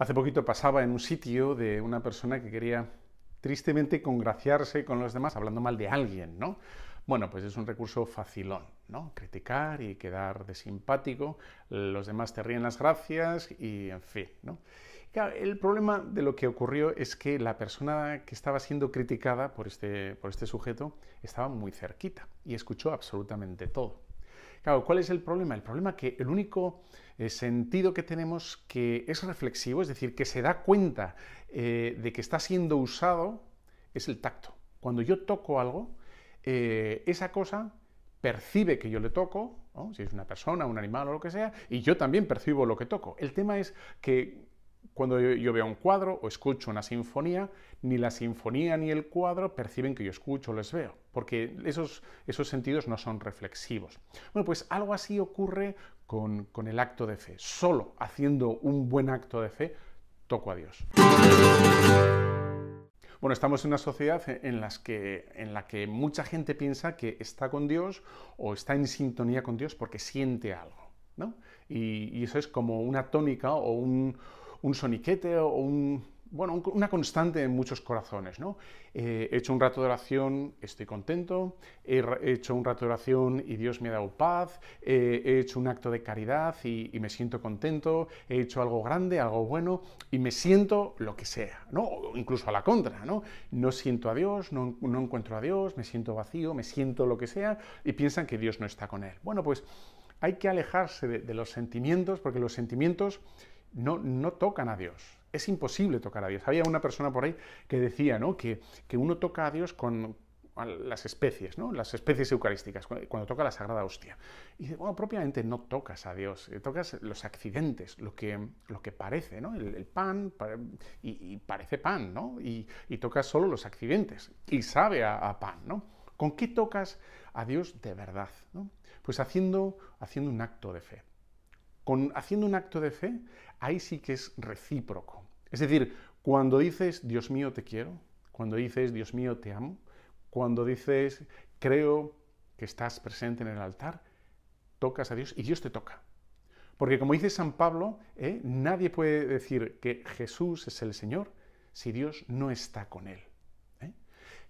Hace poquito pasaba en un sitio de una persona que quería tristemente congraciarse con los demás hablando mal de alguien, ¿no? Bueno, pues es un recurso facilón, ¿no? Criticar y quedar de simpático, los demás te ríen las gracias y en fin, ¿no? el problema de lo que ocurrió es que la persona que estaba siendo criticada por este, por este sujeto estaba muy cerquita y escuchó absolutamente todo. Claro, ¿cuál es el problema? El problema es que el único eh, sentido que tenemos que es reflexivo, es decir, que se da cuenta eh, de que está siendo usado, es el tacto. Cuando yo toco algo, eh, esa cosa percibe que yo le toco, si es una persona, un animal o lo que sea, y yo también percibo lo que toco. El tema es que cuando yo, veo un cuadro o escucho una sinfonía, ni la sinfonía ni el cuadro perciben que yo escucho o les veo, porque esos, esos sentidos no son reflexivos. Bueno, pues algo así ocurre con, el acto de fe. Solo haciendo un buen acto de fe, toco a Dios. Bueno, estamos en una sociedad en, las que, en, la que mucha gente piensa que está con Dios o está en sintonía con Dios porque siente algo, y eso es como una tónica o un, un soniquete o un, bueno, una constante en muchos corazones. ¿no? Eh, he hecho un rato de oración, estoy contento, he, hecho un rato de oración y Dios me ha dado paz, eh, he hecho un acto de caridad y, me siento contento, he hecho algo grande, algo bueno y me siento lo que sea, ¿no? incluso a la contra. No, no siento a Dios, no, encuentro a Dios, me siento vacío, me siento lo que sea y piensan que Dios no está con él. Bueno, pues hay que alejarse de, los sentimientos, porque los sentimientos no, tocan a Dios. Es imposible tocar a Dios. Había una persona por ahí que decía ¿no? que, uno toca a Dios con, las especies, ¿no? Las especies eucarísticas, cuando toca la Sagrada Hostia. Y dice, bueno, propiamente no tocas a Dios, eh, tocas los accidentes, lo que, lo que parece, ¿no? El, pan, y, parece pan, Y, tocas solo los accidentes, y sabe a, pan, ¿no? ¿Con qué tocas a Dios de verdad? Pues haciendo, haciendo un acto de fe haciendo un acto de fe, ahí sí que es recíproco. Es decir, cuando dices, Dios mío, te quiero, cuando dices, Dios mío, te amo, cuando dices, creo que estás presente en el altar, tocas a Dios y Dios te toca. Porque como dice San Pablo, ¿eh? nadie puede decir que Jesús es el Señor si Dios no está con él. ¿eh?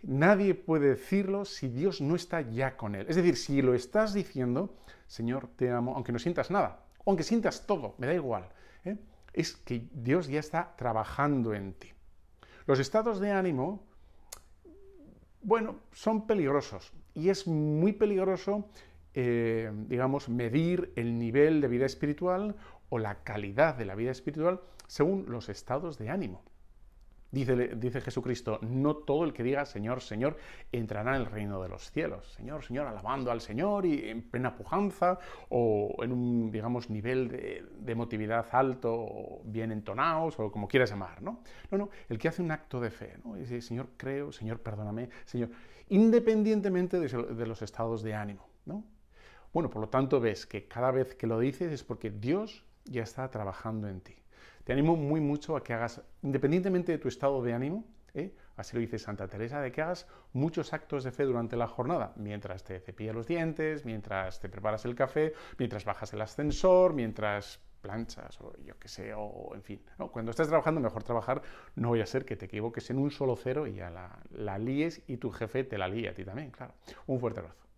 Nadie puede decirlo si Dios no está ya con él. Es decir, si lo estás diciendo, Señor, te amo, aunque no sientas nada, aunque sientas todo, me da igual. ¿eh? Es que Dios ya está trabajando en ti. Los estados de ánimo, bueno, son peligrosos y es muy peligroso, eh, digamos, medir el nivel de vida espiritual o la calidad de la vida espiritual según los estados de ánimo. Dice, Jesucristo, no todo el que diga Señor, Señor, entrará en el reino de los cielos. Señor, Señor, alabando al Señor y en plena pujanza o en un, digamos, nivel de, emotividad alto bien entonados o como quieras llamar, ¿no? No, no, el que hace un acto de fe, ¿no? dice, Señor, creo, Señor, perdóname, Señor, independientemente de, de los estados de ánimo, ¿no? Bueno, por lo tanto ves que cada vez que lo dices es porque Dios ya está trabajando en ti. Te animo muy mucho a que hagas, independientemente de tu estado de ánimo, ¿eh? así lo dice Santa Teresa, de que hagas muchos actos de fe durante la jornada, mientras te cepillas los dientes, mientras te preparas el café, mientras bajas el ascensor, mientras planchas o yo qué sé, o en fin. cuando estés trabajando, mejor trabajar, no voy a ser que te equivoques en un solo cero y ya la, la líes y tu jefe te la líe a ti también, claro. Un fuerte abrazo.